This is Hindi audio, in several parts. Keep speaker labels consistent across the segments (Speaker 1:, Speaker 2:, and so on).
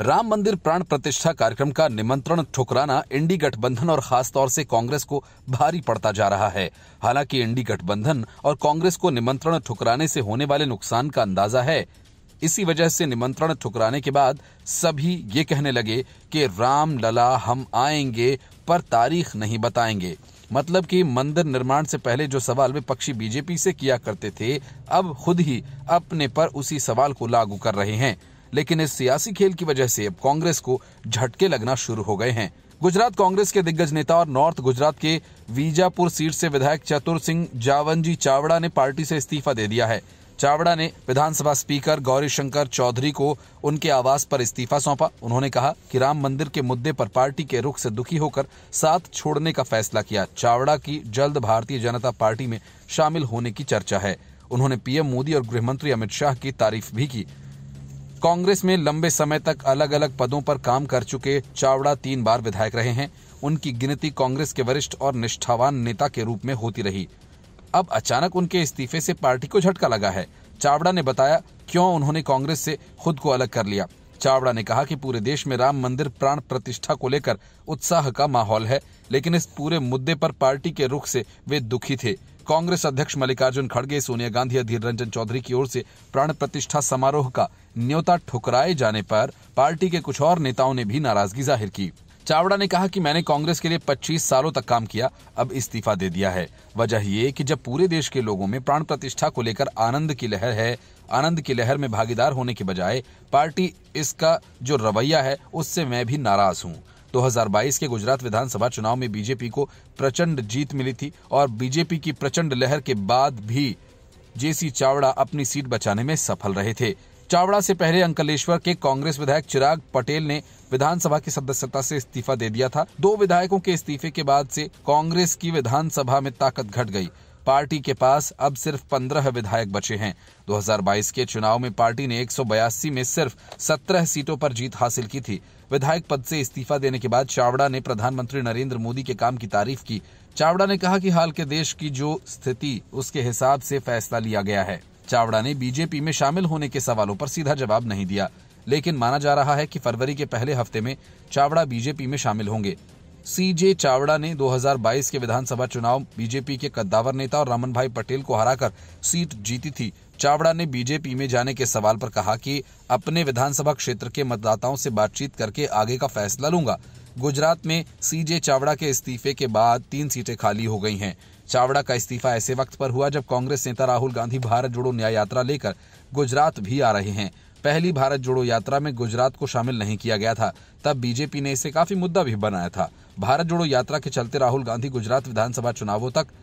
Speaker 1: राम मंदिर प्राण प्रतिष्ठा कार्यक्रम का निमंत्रण ठुकराना इंडी गठबंधन और खास तौर से कांग्रेस को भारी पड़ता जा रहा है हालांकि इंडी गठबंधन और कांग्रेस को निमंत्रण ठुकराने से होने वाले नुकसान का अंदाजा है इसी वजह से निमंत्रण ठुकराने के बाद सभी ये कहने लगे कि राम लला हम आएंगे पर तारीख नहीं बताएंगे मतलब कि मंदिर निर्माण से पहले जो सवाल विपक्षी बीजेपी से किया करते थे अब खुद ही अपने पर उसी सवाल को लागू कर रहे हैं लेकिन इस सियासी खेल की वजह से अब कांग्रेस को झटके लगना शुरू हो गए हैं गुजरात कांग्रेस के दिग्गज नेता और नॉर्थ गुजरात के वीजापुर सीट से विधायक चतुर सिंह जावनजी चावड़ा ने पार्टी से इस्तीफा दे दिया है चावड़ा ने विधानसभा स्पीकर गौरी शंकर चौधरी को उनके आवास पर इस्तीफा सौंपा उन्होंने कहा कि राम मंदिर के मुद्दे पर पार्टी के रुख से दुखी होकर साथ छोड़ने का फैसला किया चावड़ा की जल्द भारतीय जनता पार्टी में शामिल होने की चर्चा है उन्होंने पीएम मोदी और गृह मंत्री अमित शाह की तारीफ भी की कांग्रेस में लंबे समय तक अलग अलग पदों पर काम कर चुके चावड़ा तीन बार विधायक रहे हैं उनकी गिनती कांग्रेस के वरिष्ठ और निष्ठावान नेता के रूप में होती रही अब अचानक उनके इस्तीफे से पार्टी को झटका लगा है चावड़ा ने बताया क्यों उन्होंने कांग्रेस से खुद को अलग कर लिया चावड़ा ने कहा कि पूरे देश में राम मंदिर प्राण प्रतिष्ठा को लेकर उत्साह का माहौल है लेकिन इस पूरे मुद्दे पर पार्टी के रुख से वे दुखी थे कांग्रेस अध्यक्ष मल्लिकार्जुन खड़गे सोनिया गांधी अधीर रंजन चौधरी की ओर से प्राण प्रतिष्ठा समारोह का न्योता ठुकराए जाने पर पार्टी के कुछ और नेताओं ने भी नाराजगी जाहिर की चावड़ा ने कहा कि मैंने कांग्रेस के लिए 25 सालों तक काम किया अब इस्तीफा दे दिया है वजह ये कि जब पूरे देश के लोगों में प्राण प्रतिष्ठा को लेकर आनंद की लहर है आनंद की लहर में भागीदार होने के बजाय पार्टी इसका जो रवैया है उससे मैं भी नाराज हूँ 2022 के गुजरात विधानसभा चुनाव में बीजेपी को प्रचंड जीत मिली थी और बीजेपी की प्रचंड लहर के बाद भी जेसी चावड़ा अपनी सीट बचाने में सफल रहे थे चावड़ा से पहले अंकलेश्वर के कांग्रेस विधायक चिराग पटेल ने विधानसभा की सदस्यता से इस्तीफा दे दिया था दो विधायकों के इस्तीफे के बाद से कांग्रेस की विधानसभा में ताकत घट गई पार्टी के पास अब सिर्फ पंद्रह विधायक बचे हैं 2022 के चुनाव में पार्टी ने एक में सिर्फ 17 सीटों पर जीत हासिल की थी विधायक पद से इस्तीफा देने के बाद चावड़ा ने प्रधानमंत्री नरेंद्र मोदी के काम की तारीफ की चावड़ा ने कहा कि हाल के देश की जो स्थिति उसके हिसाब से फैसला लिया गया है चावड़ा ने बीजेपी में शामिल होने के सवालों पर सीधा जवाब नहीं दिया लेकिन माना जा रहा है कि फरवरी के पहले हफ्ते में चावड़ा बीजेपी में शामिल होंगे सीजे चावड़ा ने 2022 के विधानसभा चुनाव बीजेपी के कद्दावर नेता और रमन भाई पटेल को हराकर सीट जीती थी चावड़ा ने बीजेपी में जाने के सवाल पर कहा कि अपने विधानसभा क्षेत्र के मतदाताओं से बातचीत करके आगे का फैसला लूंगा गुजरात में सीजे चावड़ा के इस्तीफे के बाद तीन सीटें खाली हो गई हैं चावड़ा का इस्तीफा ऐसे वक्त पर हुआ जब कांग्रेस नेता राहुल गांधी भारत जोड़ो न्याय यात्रा लेकर गुजरात भी आ रहे हैं पहली भारत जोड़ो यात्रा में गुजरात को शामिल नहीं किया गया था तब बीजेपी ने इसे काफी मुद्दा भी बनाया था भारत जोड़ो यात्रा के चलते राहुल गांधी गुजरात विधानसभा चुनावों तक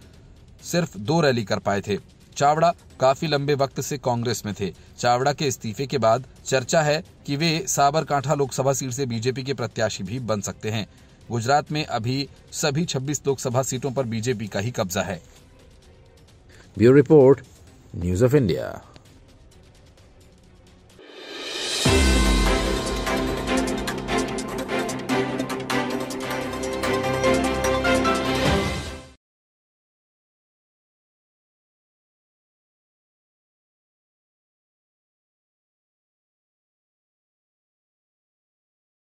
Speaker 1: सिर्फ दो रैली कर पाए थे चावड़ा काफी लंबे वक्त से कांग्रेस में थे चावड़ा के इस्तीफे के बाद चर्चा है कि वे साबरकांठा लोकसभा सीट से बीजेपी के प्रत्याशी भी बन सकते हैं गुजरात में अभी सभी 26 लोकसभा सीटों पर बीजेपी का ही कब्जा है bureau report news of India